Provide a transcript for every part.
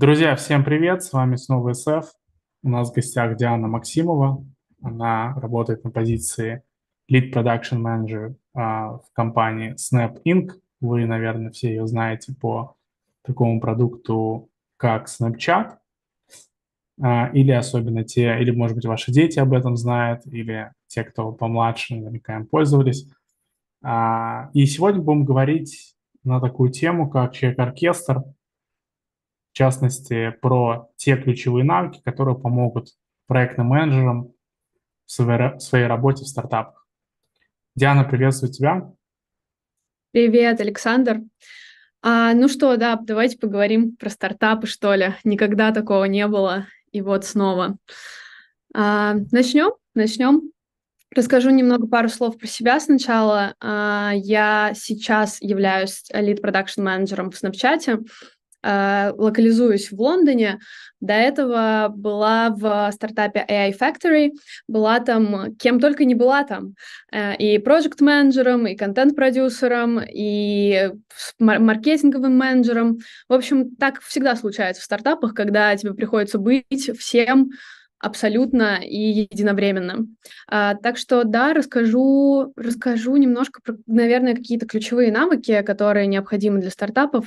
Друзья, всем привет! С вами снова СФ. У нас в гостях Диана Максимова. Она работает на позиции Lead Production Manager а, в компании Snap Inc. Вы, наверное, все ее знаете по такому продукту, как Snapchat. А, или особенно те, или, может быть, ваши дети об этом знают, или те, кто помладше, наверняка им пользовались. А, и сегодня будем говорить на такую тему, как человек-оркестр – в частности, про те ключевые навыки, которые помогут проектным менеджерам в своей, в своей работе в стартапах. Диана, приветствую тебя. Привет, Александр. А, ну что, да, давайте поговорим про стартапы, что ли. Никогда такого не было, и вот снова. А, начнем, начнем. Расскажу немного пару слов про себя сначала. А, я сейчас являюсь лид продакшн менеджером в Snapchat. Э, локализуюсь в Лондоне. До этого была в стартапе AI Factory, была там кем только не была там, э, и проект-менеджером, и контент-продюсером, и маркетинговым менеджером. В общем, так всегда случается в стартапах, когда тебе приходится быть всем абсолютно и единовременно. А, так что да, расскажу, расскажу немножко про, наверное, какие-то ключевые навыки, которые необходимы для стартапов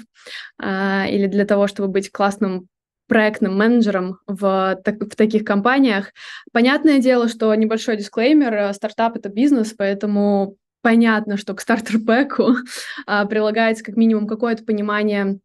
а, или для того, чтобы быть классным проектным менеджером в, в таких компаниях. Понятное дело, что небольшой дисклеймер, э, стартап — это бизнес, поэтому понятно, что к стартер а, прилагается как минимум какое-то понимание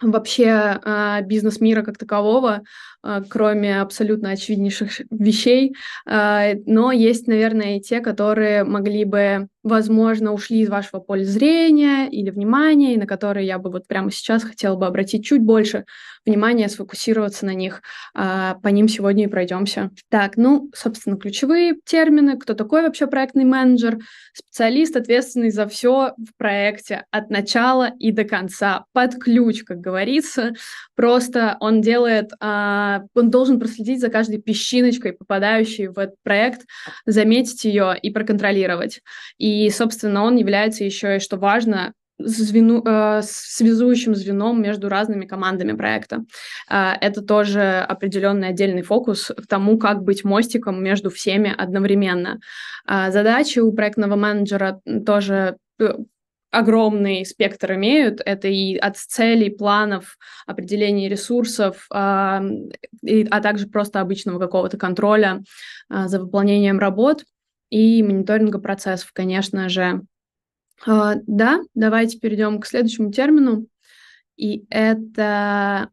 вообще а, бизнес-мира как такового, а, кроме абсолютно очевиднейших вещей. А, но есть, наверное, и те, которые могли бы, возможно, ушли из вашего поля зрения или внимания, и на которые я бы вот прямо сейчас хотела бы обратить чуть больше внимания, сфокусироваться на них. А, по ним сегодня и пройдемся. Так, ну, собственно, ключевые термины. Кто такой вообще проектный менеджер? Специалист, ответственный за все в проекте от начала и до конца. Под ключ, как говорится. Просто он делает а, он должен проследить за каждой песчиночкой, попадающей в этот проект, заметить ее и проконтролировать. И, собственно, он является еще, и что важно, звену, э, связующим звеном между разными командами проекта. Э, это тоже определенный отдельный фокус к тому, как быть мостиком между всеми одновременно. Э, задачи у проектного менеджера тоже э, огромный спектр имеют. Это и от целей, планов, определения ресурсов, а, и, а также просто обычного какого-то контроля а, за выполнением работ и мониторинга процессов, конечно же. А, да, давайте перейдем к следующему термину. И это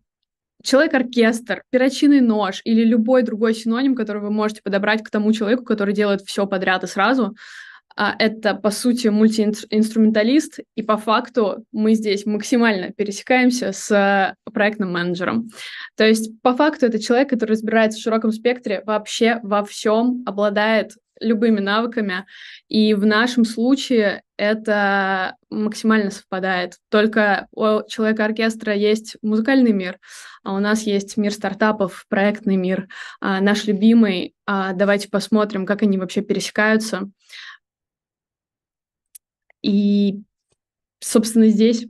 человек-оркестр, перочинный нож или любой другой синоним, который вы можете подобрать к тому человеку, который делает все подряд и сразу. А, это, по сути, мультиинструменталист, и по факту мы здесь максимально пересекаемся с э, проектным менеджером. То есть, по факту, это человек, который разбирается в широком спектре вообще во всем, обладает любыми навыками, и в нашем случае это максимально совпадает. Только у человека оркестра есть музыкальный мир, а у нас есть мир стартапов, проектный мир, а, наш любимый. А, давайте посмотрим, как они вообще пересекаются. И, собственно, здесь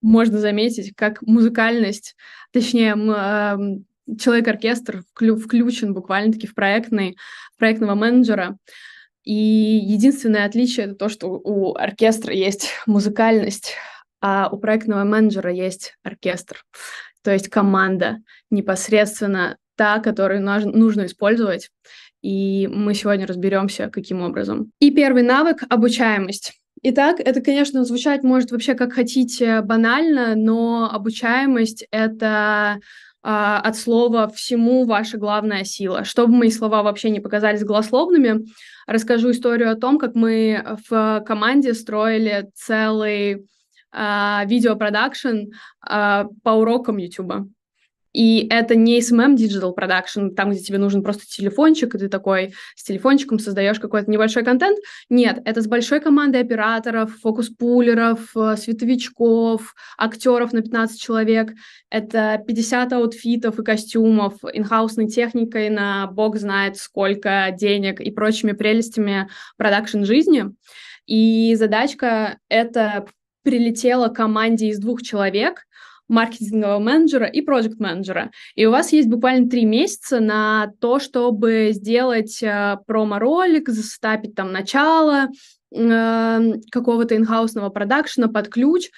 можно заметить, как музыкальность, точнее, человек-оркестр включен буквально-таки в проектный, проектного менеджера. И единственное отличие это то, что у оркестра есть музыкальность, а у проектного менеджера есть оркестр, то есть команда непосредственно та, которую нужно использовать. И мы сегодня разберемся, каким образом. И первый навык – обучаемость. Итак, это, конечно, звучать может вообще как хотите банально, но обучаемость — это а, от слова «всему ваша главная сила». Чтобы мои слова вообще не показались голословными, расскажу историю о том, как мы в команде строили целый а, видеопродакшн uh, по урокам YouTube. И это не SMM Digital Production, там, где тебе нужен просто телефончик, и ты такой с телефончиком создаешь какой-то небольшой контент. Нет, это с большой командой операторов, фокус-пулеров, э, световичков, актеров на 15 человек. Это 50 аутфитов и костюмов, инхаусной техникой на бог знает сколько денег и прочими прелестями продакшн жизни. И задачка это прилетела команде из двух человек – маркетингового менеджера и проект менеджера. И у вас есть буквально три месяца на то, чтобы сделать э, промо-ролик, заставить там начало, эм, какого-то инхаусного продакшена под ключ,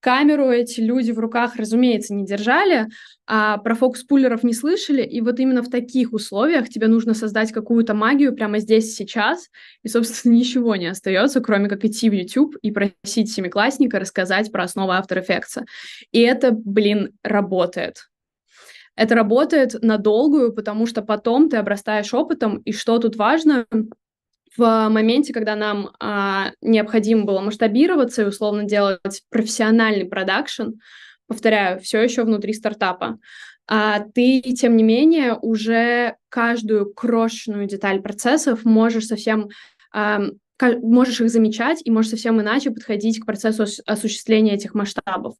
Камеру эти люди в руках, разумеется, не держали, а про фокус-пуллеров не слышали, и вот именно в таких условиях тебе нужно создать какую-то магию прямо здесь, сейчас, и, собственно, ничего не остается, кроме как идти в YouTube и просить семиклассника рассказать про основы After Effects. И это, блин, работает. Это работает на долгую, потому что потом ты обрастаешь опытом, и что тут важно, в моменте, когда нам а, необходимо было масштабироваться и условно делать профессиональный продакшн, повторяю, все еще внутри стартапа, а ты, тем не менее, уже каждую крошечную деталь процессов можешь совсем можешь их замечать и можешь совсем иначе подходить к процессу осуществления этих масштабов.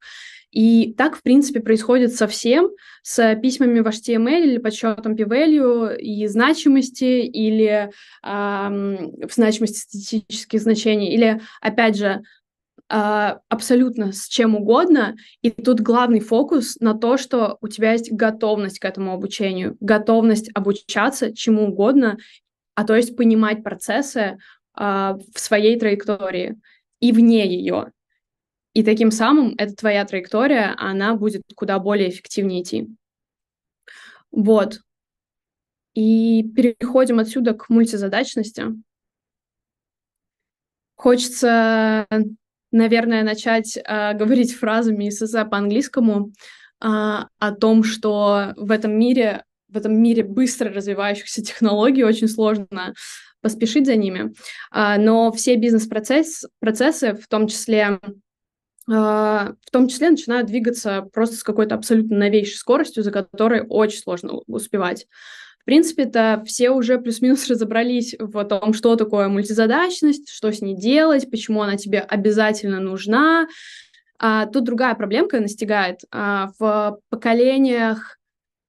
И так, в принципе, происходит со всем, с письмами в HTML или подсчетом p-value и значимости, или эм, значимости статистических значений, или, опять же, э, абсолютно с чем угодно. И тут главный фокус на то, что у тебя есть готовность к этому обучению, готовность обучаться чему угодно, а то есть понимать процессы, а, в своей траектории и вне ее. И таким самым эта твоя траектория, она будет куда более эффективнее идти. Вот. И переходим отсюда к мультизадачности. Хочется, наверное, начать э, говорить фразами из эссе по-английскому э, а, о том, что в этом мире в этом мире быстро развивающихся технологий очень сложно поспешить за ними. А, но все бизнес-процессы, в том числе а, в том числе начинают двигаться просто с какой-то абсолютно новейшей скоростью, за которой очень сложно успевать. В принципе-то все уже плюс-минус разобрались в том, что такое мультизадачность, что с ней делать, почему она тебе обязательно нужна. А тут другая проблемка настигает. А в поколениях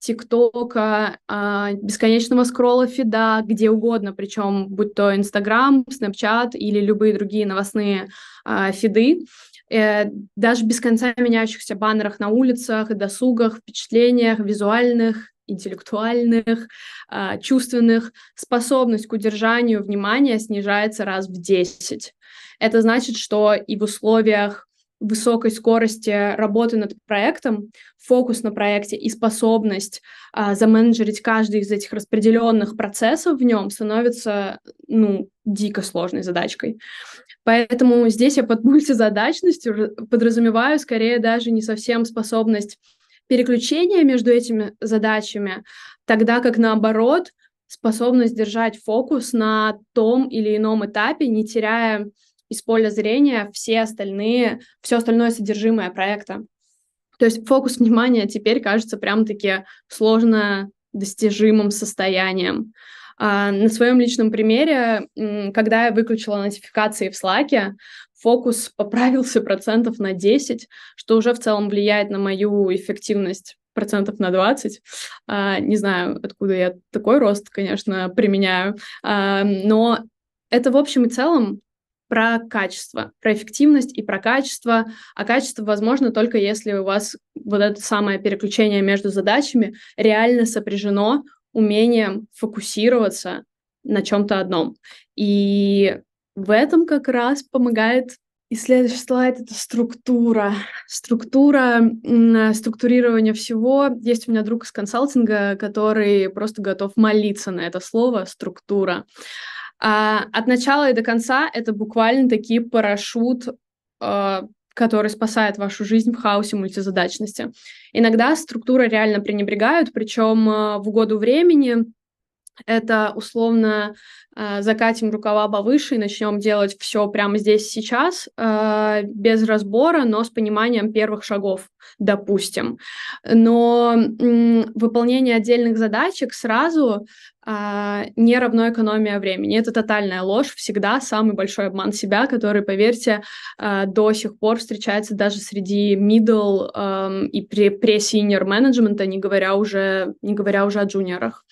ТикТока, а, бесконечного скролла фида, где угодно, причем будь то Инстаграм, Снапчат или любые другие новостные а, фиды, э, даже без конца меняющихся баннерах на улицах, досугах, впечатлениях, визуальных, интеллектуальных, а, чувственных, способность к удержанию внимания снижается раз в 10. Это значит, что и в условиях высокой скорости работы над проектом, фокус на проекте и способность а, заменеджерить каждый из этих распределенных процессов в нем становится ну, дико сложной задачкой. Поэтому здесь я под мультизадачностью подразумеваю скорее даже не совсем способность переключения между этими задачами, тогда как наоборот способность держать фокус на том или ином этапе, не теряя из поля зрения все остальные, все остальное содержимое проекта. То есть фокус внимания теперь кажется прям-таки сложно достижимым состоянием. А на своем личном примере, когда я выключила нотификации в Slack, фокус поправился процентов на 10, что уже в целом влияет на мою эффективность процентов на 20. А, не знаю, откуда я такой рост, конечно, применяю. А, но это, в общем и целом, про качество, про эффективность и про качество. А качество возможно только если у вас вот это самое переключение между задачами реально сопряжено умением фокусироваться на чем-то одном. И в этом как раз помогает и следующий слайд — это структура. Структура, структурирование всего. Есть у меня друг из консалтинга, который просто готов молиться на это слово «структура». А от начала и до конца это буквально такие парашют, а, который спасает вашу жизнь в хаосе мультизадачности. Иногда структура реально пренебрегают, причем а, в угоду времени, это условно э, закатим рукава повыше и начнем делать все прямо здесь сейчас, э, без разбора, но с пониманием первых шагов, допустим. Но выполнение отдельных задачек сразу э, не равно экономия времени. Это тотальная ложь, всегда самый большой обман себя, который, поверьте, до сих пор встречается даже среди middle эм, и при, при senior менеджмента, не говоря уже, не говоря уже о джуниорах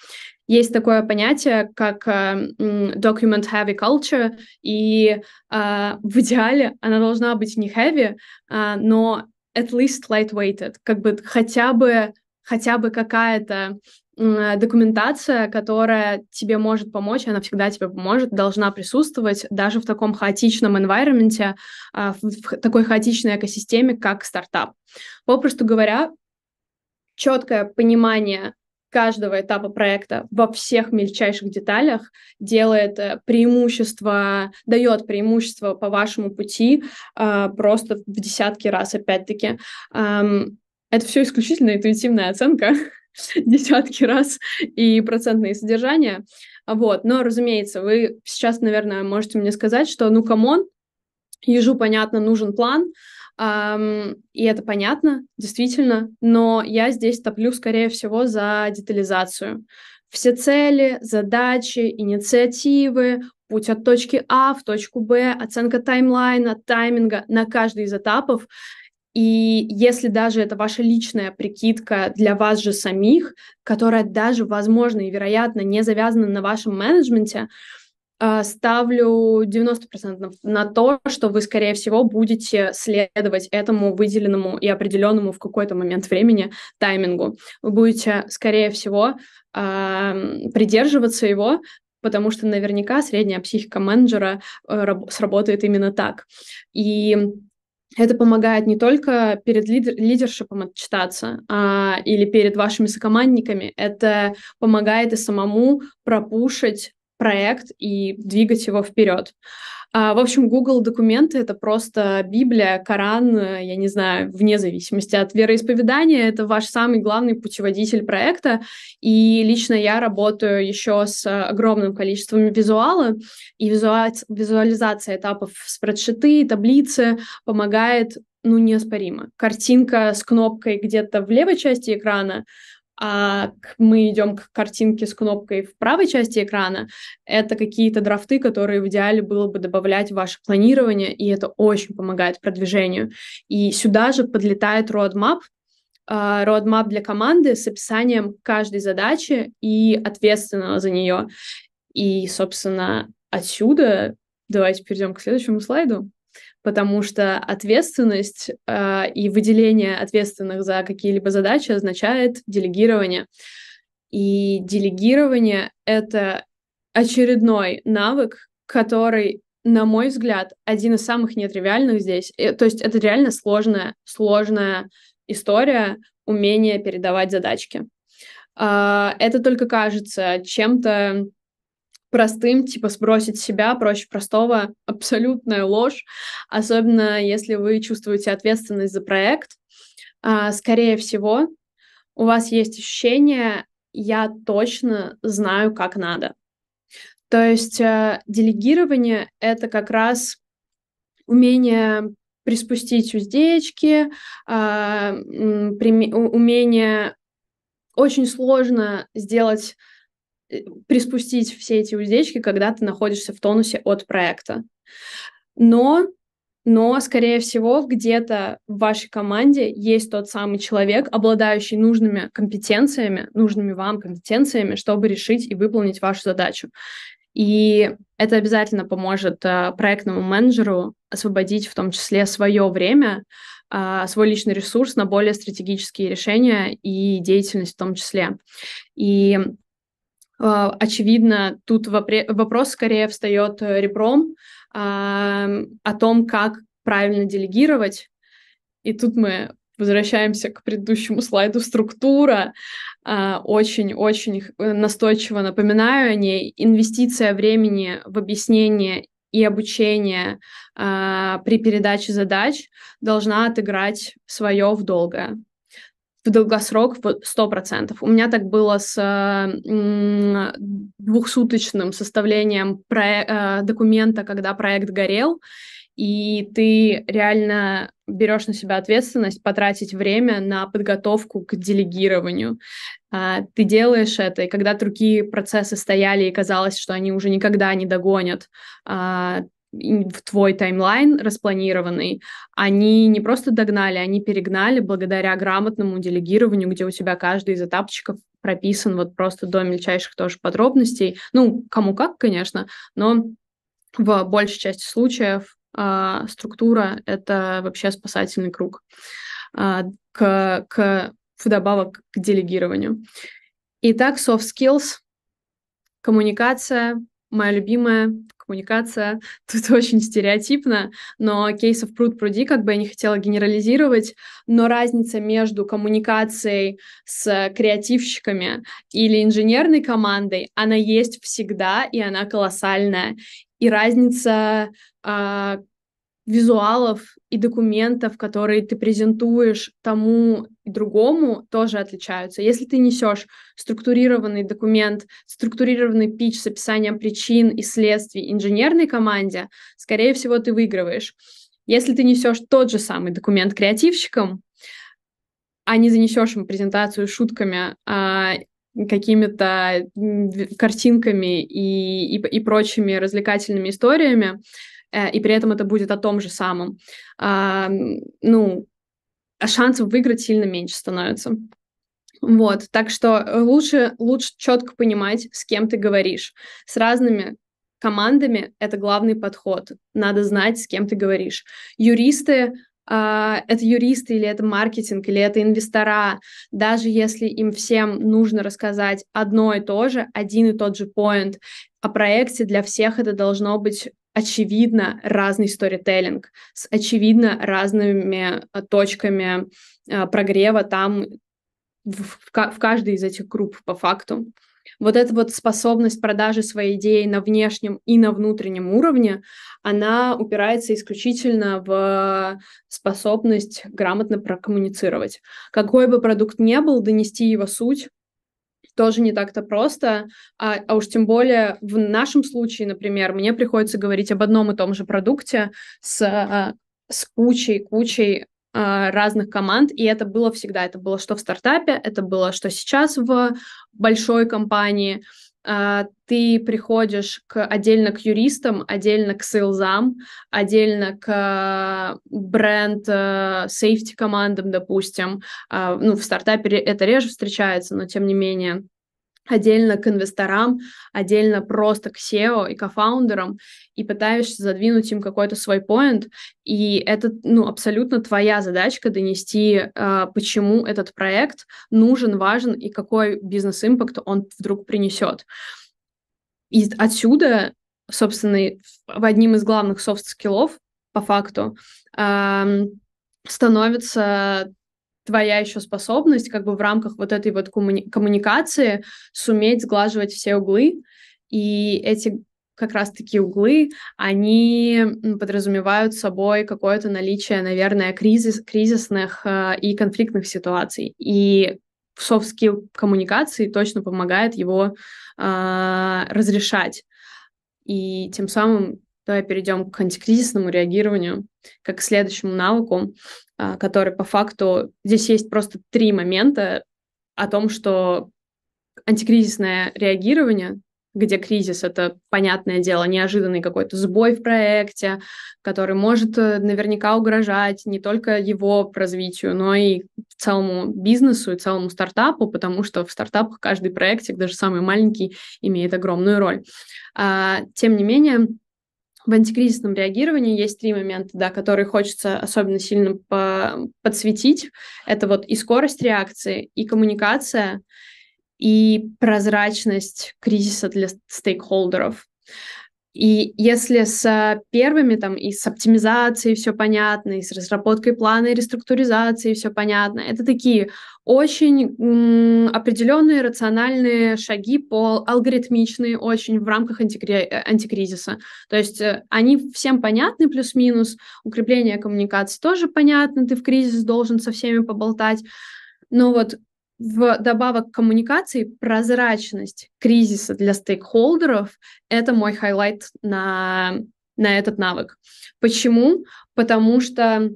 есть такое понятие, как э, document-heavy culture, и э, в идеале она должна быть не heavy, а, но at least lightweighted, как бы хотя бы, хотя бы какая-то документация, которая тебе может помочь, она всегда тебе поможет, должна присутствовать даже в таком хаотичном environment, а, в такой хаотичной экосистеме, как стартап. Попросту говоря, четкое понимание каждого этапа проекта во всех мельчайших деталях делает э, преимущество, дает преимущество по вашему пути э, просто в десятки раз, опять-таки. это все исключительно интуитивная оценка десятки раз и процентные содержания. Вот. Но, разумеется, вы сейчас, наверное, можете мне сказать, что ну, камон, ежу, понятно, нужен план, и это понятно, действительно, но я здесь топлю, скорее всего, за детализацию. Все цели, задачи, инициативы, путь от точки А в точку Б, оценка таймлайна, тайминга на каждый из этапов. И если даже это ваша личная прикидка для вас же самих, которая даже, возможно и вероятно, не завязана на вашем менеджменте, Э, ставлю 90% на то, что вы, скорее всего, будете следовать этому выделенному и определенному в какой-то момент времени таймингу. Вы будете, скорее всего, эм, придерживаться его, потому что наверняка средняя психика менеджера э, сработает именно так. И это помогает не только перед лидер, лидершипом отчитаться а, или перед вашими сокомандниками, это помогает и самому пропушить проект и двигать его вперед. А, в общем, Google документы — это просто Библия, Коран, э, я не знаю, вне зависимости от вероисповедания. Это ваш самый главный путеводитель проекта. И лично я работаю еще с огромным количеством визуала. И визуа... визуализация этапов спредшиты, таблицы помогает ну, неоспоримо. Картинка с кнопкой где-то в левой части экрана а мы идем к картинке с кнопкой в правой части экрана, это какие-то драфты, которые в идеале было бы добавлять в ваше планирование, и это очень помогает продвижению. И сюда же подлетает roadmap, а, roadmap для команды с описанием каждой задачи и ответственного за нее. И, собственно, отсюда давайте перейдем к следующему слайду потому что ответственность э, и выделение ответственных за какие-либо задачи означает делегирование. И делегирование — это очередной навык, который, на мой взгляд, один из самых нетривиальных здесь. И, э, то есть это реально сложная, сложная история умение передавать задачки. А, это только кажется чем-то простым, типа сбросить себя проще простого, абсолютная ложь, особенно если вы чувствуете ответственность за проект. А, скорее всего, у вас есть ощущение, я точно знаю, как надо. То есть э, делегирование — это как раз умение приспустить уздечки, а, умение очень сложно сделать Э, приспустить все эти уздечки, когда ты находишься в тонусе от проекта. Но, но, скорее всего, где-то в вашей команде есть тот самый человек, обладающий нужными компетенциями, нужными вам компетенциями, чтобы решить и выполнить вашу задачу. И это обязательно поможет э, проектному менеджеру освободить в том числе свое время, а, свой личный ресурс на более стратегические решения и деятельность в том числе. И а, очевидно, тут вопрос скорее встает э, репром о том, как правильно делегировать. И тут мы возвращаемся к предыдущему слайду «Структура». А, очень-очень э, настойчиво напоминаю о ней. Инвестиция времени в объяснение и обучение а, при передаче задач должна отыграть свое в долгое в долгосрок в 100%. У меня так было с двухсуточным составлением э, документа, когда проект горел, и ты реально берешь на себя ответственность потратить время на подготовку к делегированию. А, ты делаешь это, и когда другие процессы стояли и казалось, что они уже никогда не догонят, а, в твой таймлайн распланированный, они не просто догнали, они перегнали благодаря грамотному делегированию, где у тебя каждый из этапчиков прописан вот просто до мельчайших тоже подробностей. Ну, кому как, конечно, но в большей части случаев э, структура — это вообще спасательный круг э, к, к, вдобавок к делегированию. Итак, soft skills, коммуникация, моя любимая, коммуникация тут очень стереотипно, но кейсов пруд-пруди, как бы я не хотела генерализировать, но разница между коммуникацией с креативщиками или инженерной командой, она есть всегда, и она колоссальная. И разница, а, визуалов и документов, которые ты презентуешь тому и другому, тоже отличаются. Если ты несешь структурированный документ, структурированный пич с описанием причин и следствий инженерной команде, скорее всего, ты выигрываешь. Если ты несешь тот же самый документ креативщикам, а не занесешь им презентацию шутками, а какими-то картинками и, и, и прочими развлекательными историями, Э, и при этом это будет о том же самом, ну, а шансов выиграть сильно меньше становится. Вот, так что э, лучше, лучше четко понимать, с кем ты говоришь. С разными командами это главный подход. Надо знать, с кем ты говоришь. Юристы Uh, это юристы или это маркетинг, или это инвестора, даже если им всем нужно рассказать одно и то же, один и тот же поинт о проекте, для всех это должно быть очевидно разный сторителлинг, с очевидно разными э, точками э, прогрева там в, каждой из этих групп по факту. Вот эта вот способность продажи своей идеи на внешнем и на внутреннем уровне, она упирается исключительно в способность грамотно прокоммуницировать. Какой бы продукт ни был, донести его суть тоже не так-то просто, а, а уж тем более в нашем случае, например, мне приходится говорить об одном и том же продукте с, а, с кучей, кучей а, разных команд, и это было всегда. Это было что в стартапе, это было что сейчас в большой компании. А, ты приходишь к, отдельно к юристам, отдельно к сейлзам, отдельно к а, бренд сейфти а, командам, допустим. Ну, в стартапе это реже встречается, но тем не менее отдельно к инвесторам, отдельно просто к SEO и кофаундерам, и пытаешься задвинуть им какой-то свой поинт, и это, ну, абсолютно твоя задачка донести, э, почему этот проект нужен, важен и какой бизнес-импакт он вдруг принесет. И отсюда, собственно, в одним из главных софт-скиллов, по факту, эм, становится твоя еще способность как бы в рамках вот этой вот коммуни- коммуникации суметь сглаживать все углы, и эти как раз такие углы, они подразумевают собой какое-то наличие, наверное, кризис, кризисных э, и конфликтных ситуаций. И софт-скилл коммуникации точно помогает его э, разрешать. И тем самым Давай перейдем к антикризисному реагированию, как к следующему навыку, а, который по факту... Здесь есть просто три момента о том, что антикризисное реагирование, где кризис — это, понятное дело, неожиданный какой-то сбой в проекте, который может э, наверняка угрожать не только его развитию, но и целому бизнесу и целому стартапу, потому что в стартапах каждый проектик, даже самый маленький, имеет огромную роль. А, тем не менее, в антикризисном реагировании есть три момента, да, которые хочется особенно сильно по подсветить. Это вот и скорость реакции, и коммуникация, и прозрачность кризиса для стейкхолдеров. И если с первыми, там, и с оптимизацией все понятно, и с разработкой плана и реструктуризацией все понятно, это такие очень определенные рациональные шаги по алгоритмичные, очень в рамках антикри... Э, антикризиса. То есть э, они всем понятны плюс-минус, укрепление коммуникации тоже понятно, ты в кризис должен со всеми поболтать. Но ну вот в добавок к коммуникации прозрачность кризиса для стейкхолдеров — это мой хайлайт на, на этот навык. Почему? Потому что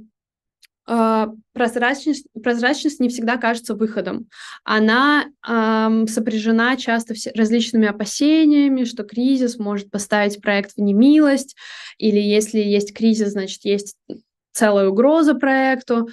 э, прозрачность, прозрачность не всегда кажется выходом. Она э, сопряжена часто вс- различными опасениями, что кризис может поставить проект в немилость, или если есть кризис, значит, есть целая угроза проекту,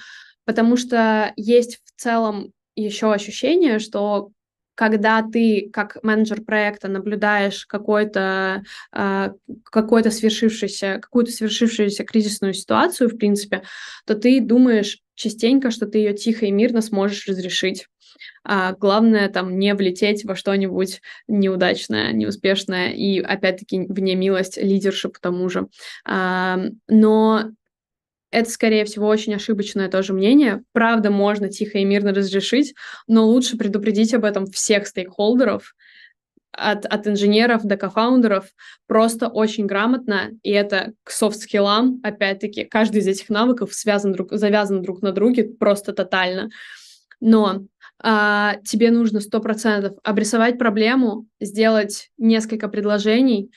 потому что есть в целом еще ощущение, что когда ты как менеджер проекта наблюдаешь какой-то а, какой-то свершившийся какую-то свершившуюся кризисную ситуацию в принципе, то ты думаешь частенько, что ты ее тихо и мирно сможешь разрешить. А главное там не влететь во что-нибудь неудачное, неуспешное и опять-таки вне милость лидерши тому же. А, но это, скорее всего, очень ошибочное тоже мнение. Правда, можно тихо и мирно разрешить, но лучше предупредить об этом всех стейкхолдеров, от, от инженеров до кофаундеров, просто очень грамотно, и это к софт-скиллам, опять-таки, каждый из этих навыков связан друг, завязан друг на друге просто тотально. Но а, тебе нужно 100% обрисовать проблему, сделать несколько предложений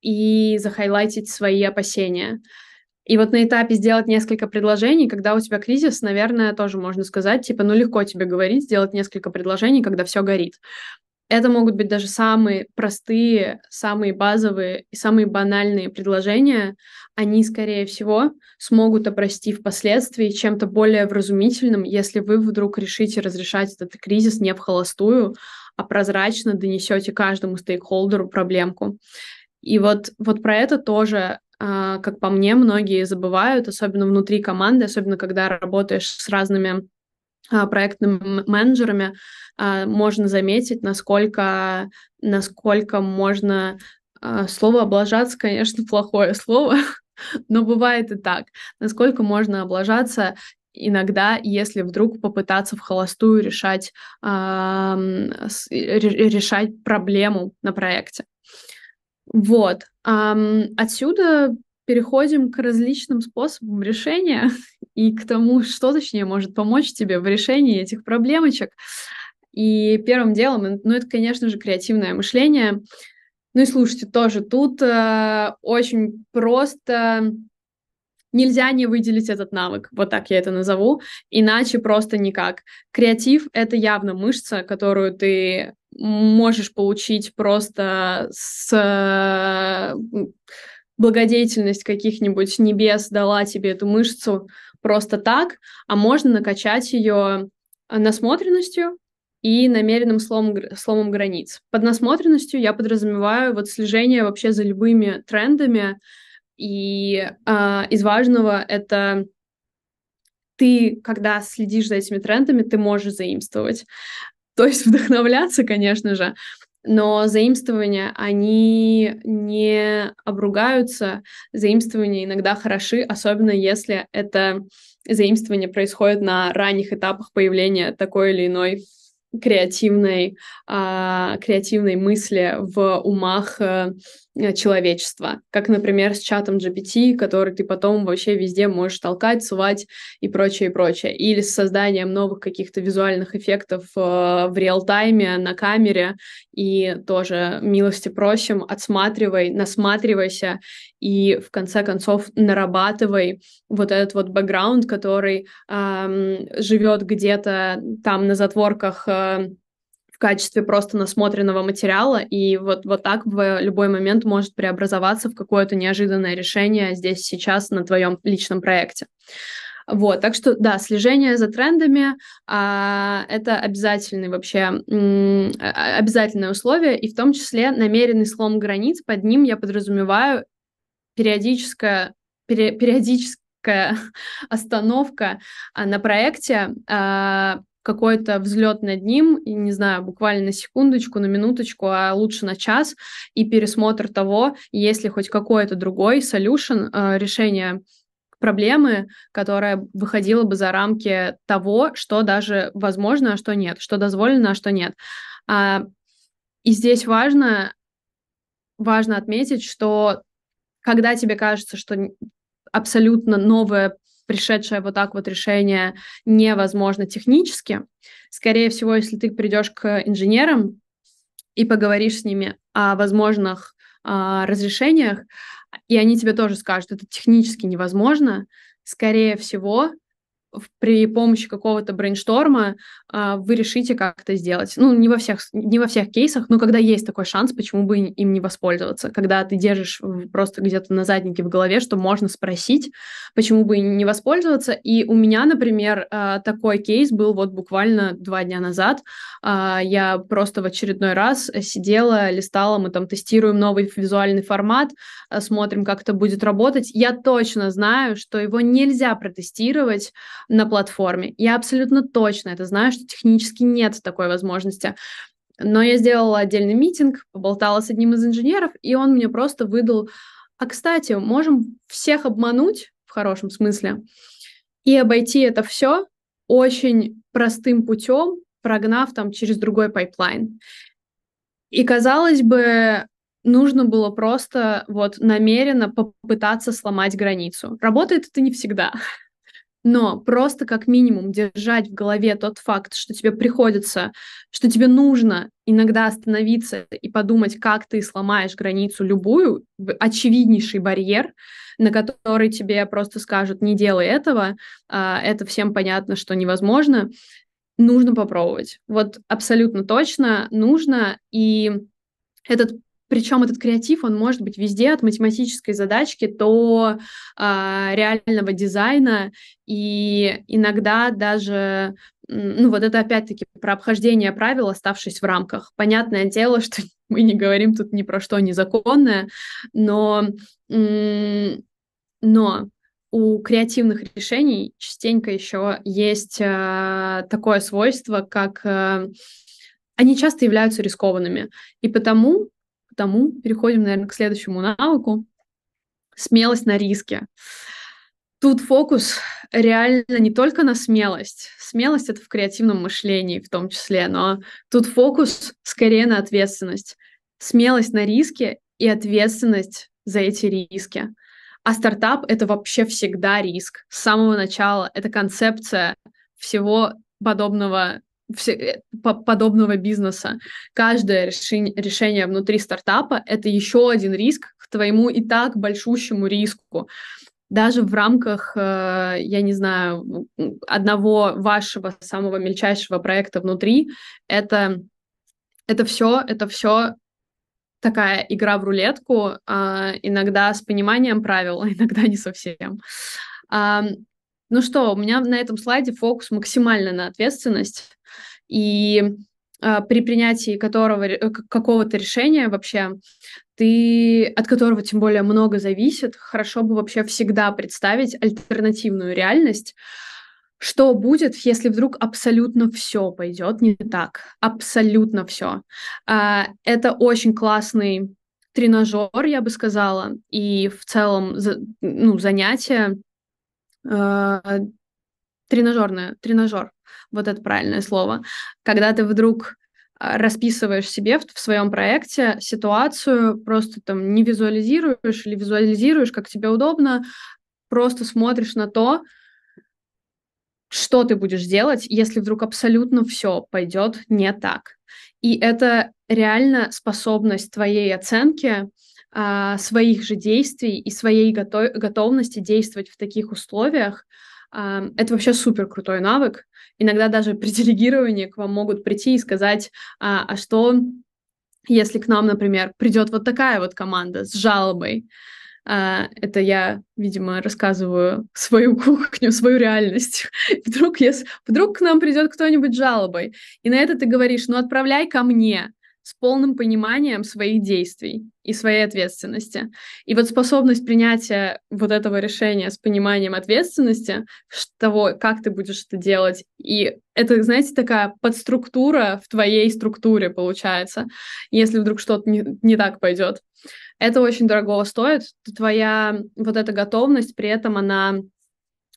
и захайлайтить свои опасения. И вот на этапе сделать несколько предложений, когда у тебя кризис, наверное, тоже можно сказать, типа, ну легко тебе говорить, сделать несколько предложений, когда все горит. Это могут быть даже самые простые, самые базовые и самые банальные предложения. Они, скорее всего, смогут обрасти впоследствии чем-то более вразумительным, если вы вдруг решите разрешать этот кризис не в холостую, а прозрачно донесете каждому стейкхолдеру проблемку. И вот, вот про это тоже а, как по мне, многие забывают, особенно внутри команды, особенно когда работаешь с разными а, проектными менеджерами, а, можно заметить, насколько, насколько можно... Слово «облажаться», конечно, плохое слово, но бывает и так. Насколько можно облажаться иногда, если вдруг попытаться в холостую решать, решать проблему на проекте. Вот. Отсюда переходим к различным способам решения и к тому, что точнее может помочь тебе в решении этих проблемочек. И первым делом, ну это, конечно же, креативное мышление. Ну и слушайте, тоже тут э, очень просто нельзя не выделить этот навык, вот так я это назову, иначе просто никак. Креатив — это явно мышца, которую ты можешь получить просто с э, благодетельность каких-нибудь небес дала тебе эту мышцу просто так, а можно накачать ее э, насмотренностью и намеренным сломом, сломом границ. Под насмотренностью я подразумеваю вот слежение вообще за любыми трендами, и э, из важного это ты, когда следишь за этими трендами, ты можешь заимствовать. То есть вдохновляться, конечно же, но заимствования, они не обругаются, заимствования иногда хороши, особенно если это заимствование происходит на ранних этапах появления такой или иной креативной, а, креативной мысли в умах э, Э, человечества, как, например, с чатом GPT, который ты потом вообще везде можешь толкать, сувать и прочее, и прочее. Или с созданием новых каких-то визуальных эффектов э, в реал-тайме, на камере, и тоже милости просим, отсматривай, насматривайся и, в конце концов, нарабатывай вот этот вот бэкграунд, который э, живет где-то там на затворках э, в качестве просто насмотренного материала, и вот, вот так в любой момент может преобразоваться в какое-то неожиданное решение здесь сейчас на твоем личном проекте. Вот, так что да, слежение за трендами а, это обязательный вообще м, а, а, обязательное условие, и в том числе намеренный слом границ. Под ним я подразумеваю периодическое пере, периодическое остановка а, на проекте а, какой-то взлет над ним, и, не знаю, буквально на секундочку, на минуточку, а лучше на час, и пересмотр того, есть ли хоть какой-то другой solution, э, решение проблемы, которая выходила бы за рамки того, что даже возможно, а что нет, что дозволено, а что нет. А, и здесь важно, важно отметить, что когда тебе кажется, что абсолютно новая пришедшее вот так вот решение невозможно технически. Скорее всего, если ты придешь к инженерам и поговоришь с ними о возможных а, разрешениях, и они тебе тоже скажут, это технически невозможно, скорее всего, при помощи какого-то брейншторма э, вы решите, как это сделать. Ну, не во, всех, не во всех кейсах, но когда есть такой шанс, почему бы им не воспользоваться? Когда ты держишь просто где-то на заднике в голове, что можно спросить, почему бы не воспользоваться. И у меня, например, э, такой кейс был вот буквально два дня назад. Э, я просто в очередной раз сидела, листала, мы там тестируем новый визуальный формат, э, смотрим, как это будет работать. Я точно знаю, что его нельзя протестировать, на платформе. Я абсолютно точно это знаю, что технически нет такой возможности. Но я сделала отдельный митинг, поболтала с одним из инженеров, и он мне просто выдал, а, кстати, можем всех обмануть, в хорошем смысле, и обойти это все очень простым путем, прогнав там через другой пайплайн. И, казалось бы, нужно было просто вот намеренно попытаться сломать границу. Работает это не всегда но просто как минимум держать в голове тот факт, что тебе приходится, что тебе нужно иногда остановиться и подумать, как ты сломаешь границу любую, очевиднейший барьер, на который тебе просто скажут, не делай этого, а, это всем понятно, что невозможно, нужно попробовать. Вот абсолютно точно нужно, и этот причем этот креатив, он может быть везде, от математической задачки до э, реального дизайна. И иногда даже, ну вот это опять-таки про обхождение правил, оставшись в рамках. Понятное дело, что мы не говорим тут ни про что незаконное, но, но у креативных решений частенько еще есть э, такое свойство, как... Э, они часто являются рискованными. И потому тому переходим, наверное, к следующему навыку. Смелость на риске. Тут фокус реально не только на смелость. Смелость это в креативном мышлении в том числе, но тут фокус скорее на ответственность. Смелость на риске и ответственность за эти риски. А стартап — это вообще всегда риск. С самого начала это концепция всего подобного все, э, по подобного бизнеса. Каждое решение, решение внутри стартапа — это еще один риск к твоему и так большущему риску. Даже в рамках, э, я не знаю, одного вашего самого мельчайшего проекта внутри, это, это все, это все такая игра в рулетку, а, иногда с пониманием правил, а иногда не совсем. Ну что, у меня на этом слайде фокус максимально на ответственность и а, при принятии которого э, какого-то решения вообще, ты от которого тем более много зависит, хорошо бы вообще всегда представить альтернативную реальность. Что будет, если вдруг абсолютно все пойдет не так? Абсолютно все. А, это очень классный тренажер, я бы сказала, и в целом ну, занятие а, тренажерная, тренажер, вот это правильное слово, когда ты вдруг а, расписываешь себе в, в своем проекте ситуацию, просто там не визуализируешь или визуализируешь, как тебе удобно, просто смотришь на то, что ты будешь делать, если вдруг абсолютно все пойдет не так. И это реально способность твоей оценки а, своих же действий и своей готов готовности действовать в таких условиях, это вообще супер крутой навык. Иногда даже при делегировании к вам могут прийти и сказать, «А, а что, если к нам, например, придет вот такая вот команда с жалобой. А, это я, видимо, рассказываю свою кухню, свою реальность. Вдруг, если, вдруг к нам придет кто-нибудь с жалобой, и на это ты говоришь, ну отправляй ко мне, с полным пониманием своих действий и своей ответственности. И вот способность принятия вот этого решения с пониманием ответственности, того, как ты будешь это делать, и это, знаете, такая подструктура в твоей структуре получается, если вдруг что-то не, не так пойдет. Это очень дорого стоит. Твоя вот эта готовность при этом, она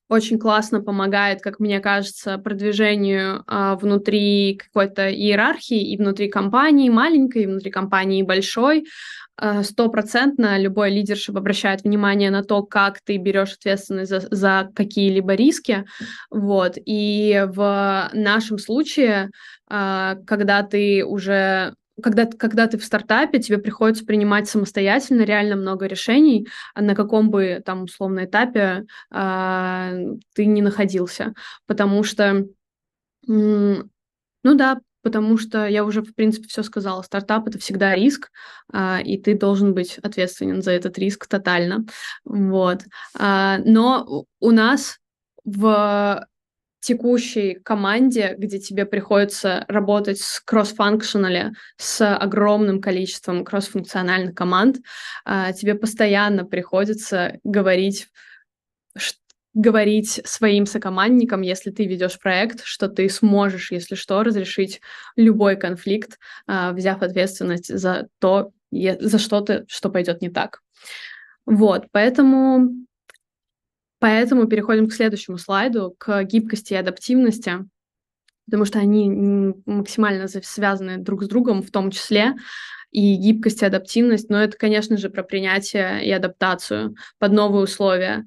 очень классно помогает, как мне кажется, продвижению а, внутри какой-то иерархии и внутри компании маленькой, и внутри компании большой. А, стопроцентно любой лидершип обращает внимание на то, как ты берешь ответственность за, за какие-либо риски. Вот. И в нашем случае, а, когда ты уже когда, когда ты в стартапе, тебе приходится принимать самостоятельно реально много решений, а на каком бы там условном этапе э, ты не находился. Потому что, ну да, потому что я уже, в принципе, все сказала. Стартап — это всегда риск, э, и ты должен быть ответственен за этот риск тотально. Вот. Э, но у нас в текущей команде, где тебе приходится работать с кросс с огромным количеством кроссфункциональных команд, а, тебе постоянно приходится говорить, говорить своим сокомандникам, если ты ведешь проект, что ты сможешь, если что, разрешить любой конфликт, а, взяв ответственность за то, за что-то, что пойдет не так. Вот, поэтому Поэтому переходим к следующему слайду, к гибкости и адаптивности, потому что они максимально связаны друг с другом в том числе, и гибкость и адаптивность, но это, конечно же, про принятие и адаптацию под новые условия.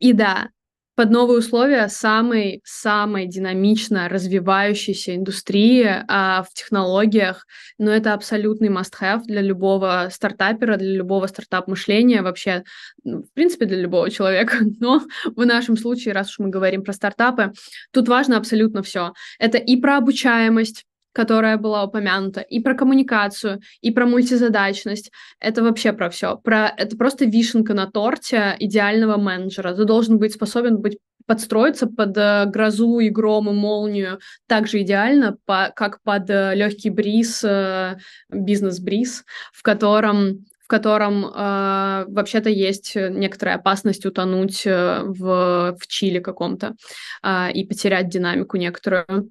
И да, под новые условия самой-самой динамично развивающейся индустрии а, в технологиях. Но это абсолютный must-have для любого стартапера, для любого стартап-мышления, вообще, ну, в принципе, для любого человека. Но в нашем случае, раз уж мы говорим про стартапы, тут важно абсолютно все. Это и про обучаемость, которая была упомянута, и про коммуникацию, и про мультизадачность. Это вообще про все. Про... Это просто вишенка на торте идеального менеджера. Ты должен быть способен быть подстроиться под э, грозу и гром и молнию так же идеально, по, как под э, легкий бриз, э, бизнес-бриз, в котором в котором э, вообще-то есть некоторая опасность утонуть в, в чиле каком-то э, и потерять динамику некоторую.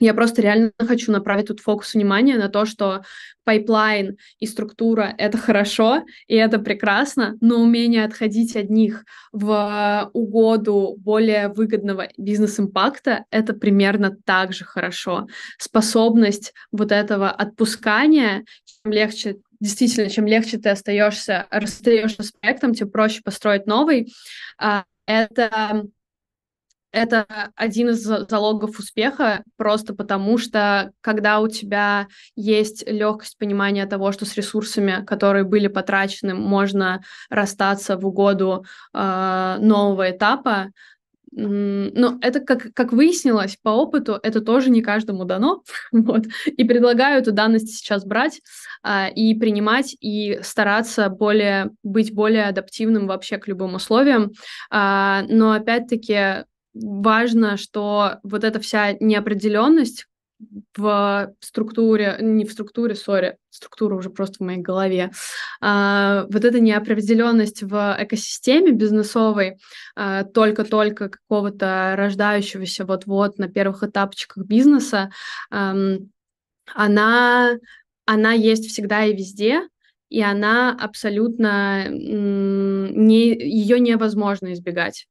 Я просто реально хочу направить тут фокус внимания на то, что пайплайн и структура — это хорошо, и это прекрасно, но умение отходить от них в угоду более выгодного бизнес-импакта — это примерно так же хорошо. Способность вот этого отпускания, чем легче действительно, чем легче ты остаешься, расстаешься с проектом, тем проще построить новый. А, это это один из залогов успеха, просто потому что, когда у тебя есть легкость понимания того, что с ресурсами, которые были потрачены, можно расстаться в угоду э, нового этапа, но ну, это, как, как выяснилось по опыту, это тоже не каждому дано. Вот. И предлагаю эту данность сейчас брать а, и принимать, и стараться более, быть более адаптивным вообще к любым условиям. А, но опять-таки важно, что вот эта вся неопределенность в структуре, не в структуре, сори, структура уже просто в моей голове, а, вот эта неопределенность в экосистеме бизнесовой, а, только-только какого-то рождающегося вот-вот на первых этапочках бизнеса, а, она, она есть всегда и везде, и она абсолютно не, ее невозможно избегать.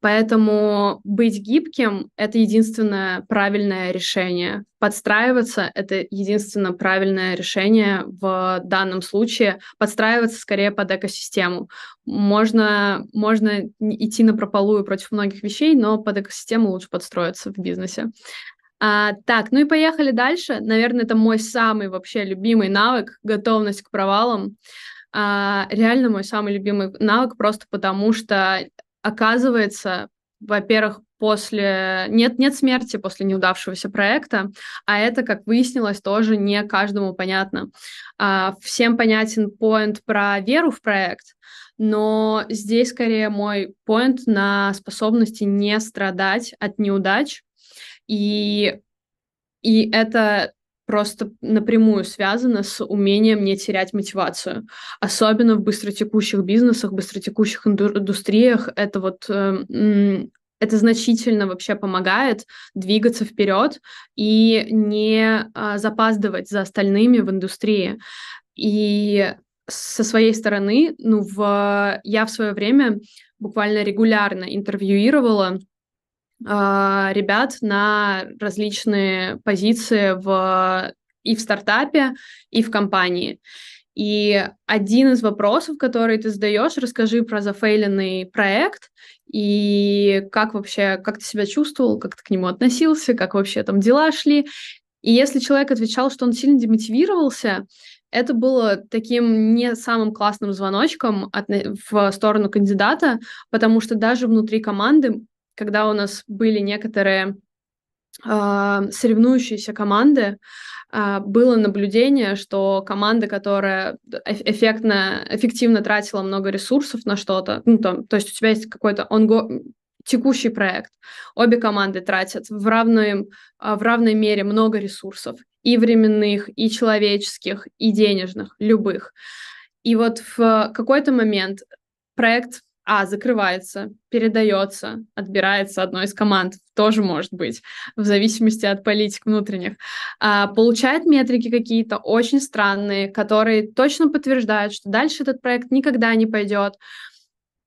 Поэтому быть гибким — это единственное правильное решение. Подстраиваться — это единственное правильное решение в данном случае. Подстраиваться скорее под экосистему. Можно, можно идти на прополую против многих вещей, но под экосистему лучше подстроиться в бизнесе. А, так, ну и поехали дальше. Наверное, это мой самый вообще любимый навык — готовность к провалам. А, реально мой самый любимый навык просто потому, что оказывается, во-первых, после нет нет смерти после неудавшегося проекта, а это, как выяснилось, тоже не каждому понятно. А, всем понятен поинт про веру в проект, но здесь скорее мой поинт на способности не страдать от неудач и, и это просто напрямую связано с умением не терять мотивацию. Особенно в быстротекущих бизнесах, быстротекущих индустриях это вот э, это значительно вообще помогает двигаться вперед и не а, запаздывать за остальными в индустрии. И со своей стороны, ну, в... я в свое время буквально регулярно интервьюировала а, ребят на различные позиции в, и в стартапе, и в компании. И один из вопросов, который ты задаешь, расскажи про зафейленный проект и как вообще, как ты себя чувствовал, как ты к нему относился, как вообще там дела шли. И если человек отвечал, что он сильно демотивировался, это было таким не самым классным звоночком от, в сторону кандидата, потому что даже внутри команды когда у нас были некоторые а, соревнующиеся команды, а, было наблюдение, что команда, которая эффектно, эффективно тратила много ресурсов на что-то, ну, там, то есть у тебя есть какой-то ongo- текущий проект, обе команды тратят в, равной, а, в равной мере много ресурсов, и временных, и человеческих, и денежных, любых. И вот в какой-то момент проект а закрывается, передается, отбирается одной из команд, тоже может быть, в зависимости от политик внутренних, а, получает метрики какие-то очень странные, которые точно подтверждают, что дальше этот проект никогда не пойдет.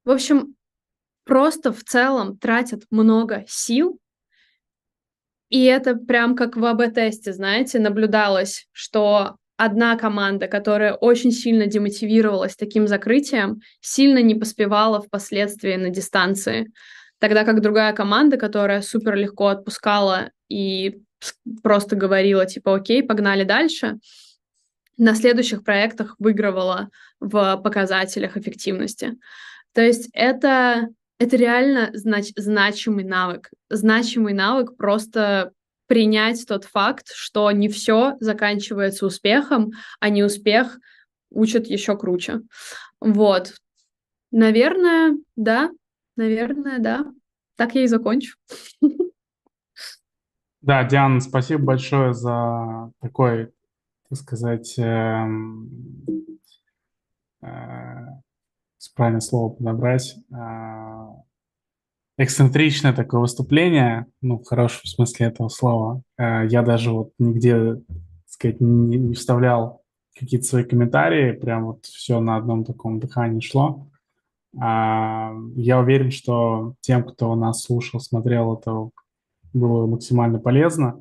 В общем, просто в целом тратят много сил, и это прям как в АБ-тесте, знаете, наблюдалось, что одна команда, которая очень сильно демотивировалась таким закрытием, сильно не поспевала впоследствии на дистанции. Тогда как другая команда, которая супер легко отпускала и просто говорила типа «Окей, погнали дальше», на следующих проектах выигрывала в показателях эффективности. То есть это, это реально знач, значимый навык. Значимый навык просто принять тот факт, что не все заканчивается успехом, а не успех учат еще круче. Вот. Наверное, да. Наверное, да. Так я и закончу. Да, Диана, спасибо большое за такой, так сказать, эм, э, правильное слово подобрать, а, эксцентричное такое выступление, ну, в хорошем смысле этого слова. Э, я даже вот нигде, так сказать, не, не вставлял какие-то свои комментарии, прям вот все на одном таком дыхании шло. А, я уверен, что тем, кто нас слушал, смотрел, это было максимально полезно.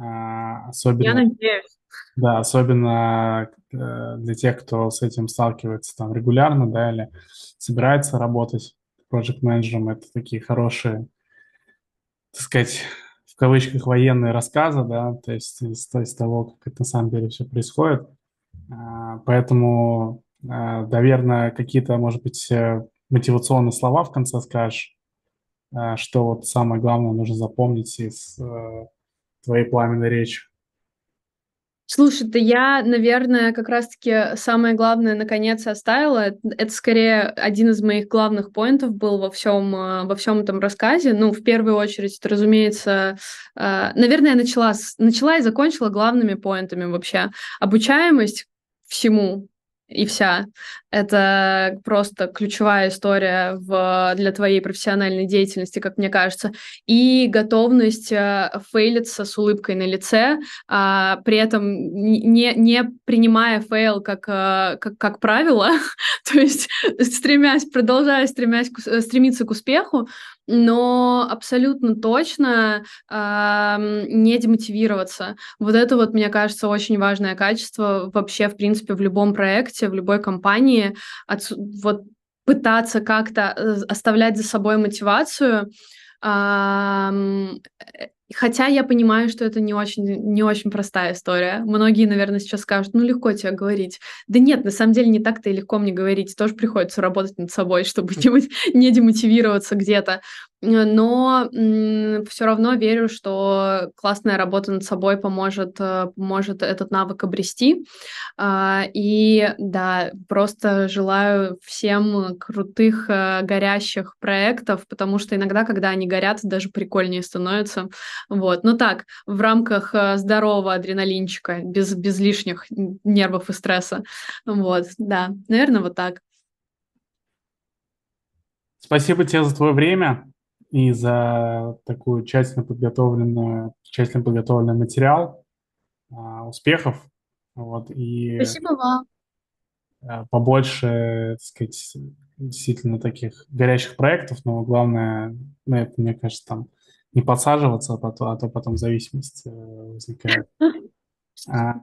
А, особенно, Я надеюсь. Да, особенно э, для тех, кто с этим сталкивается там регулярно, да, или собирается работать project менеджером это такие хорошие, так сказать, в кавычках военные рассказы, да, то есть из, из того, как это на самом деле все происходит. А, поэтому, а, наверное, какие-то, может быть, э, мотивационные слова в конце скажешь, а, что вот самое главное нужно запомнить из э, твоей пламенной речи. Слушай, да я, наверное, как раз-таки самое главное наконец оставила. Это скорее один из моих главных поинтов был во всем, а, во всем этом рассказе. Ну, в первую очередь, это, разумеется, а, наверное, я начала, начала и закончила главными поинтами вообще. Обучаемость всему, и вся. Это просто ключевая история в, для твоей профессиональной деятельности, как мне кажется. И готовность э, фейлиться с улыбкой на лице, а, при этом не, не принимая фейл как, э, как, как правило, то есть э, стремясь, продолжая стремясь, стремиться к успеху, но абсолютно точно э, не демотивироваться. Вот это вот, мне кажется, очень важное качество вообще, в принципе, в любом проекте, в любой компании. От, вот пытаться как-то э, оставлять за собой мотивацию, э, Хотя я понимаю, что это не очень, не очень простая история. Многие, наверное, сейчас скажут, ну легко тебе говорить. Да нет, на самом деле не так-то и легко мне говорить. Тоже приходится работать над собой, чтобы не, не демотивироваться где-то. Но все равно верю, что классная работа над собой поможет, э, поможет этот навык обрести. А, и да, просто желаю всем крутых, э, горящих проектов, потому что иногда, когда они горят, даже прикольнее становятся. Вот. Но ну так, в рамках э, здорового адреналинчика, без, без лишних нервов и стресса. Вот, да, наверное, вот так. Спасибо тебе за твое время и за такую тщательно подготовленную, тщательно подготовленный материал. А, успехов. Вот, и Спасибо вам. Э, побольше, так сказать, действительно таких горящих проектов, но главное, ну, это, мне кажется, там не подсаживаться, а, потом, а то потом зависимость э, возникает. А...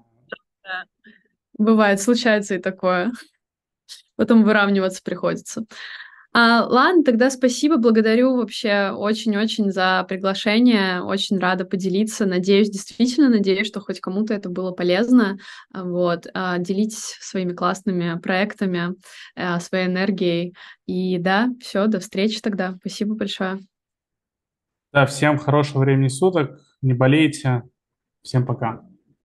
Бывает, случается и такое. Потом выравниваться приходится. А, ладно, тогда спасибо, благодарю вообще очень-очень за приглашение, очень рада поделиться, надеюсь, действительно надеюсь, что хоть кому-то это было полезно, вот, а, делитесь своими классными проектами, а, своей энергией, и да, все, до встречи тогда, спасибо большое. Да, всем хорошего времени суток, не болейте, всем пока.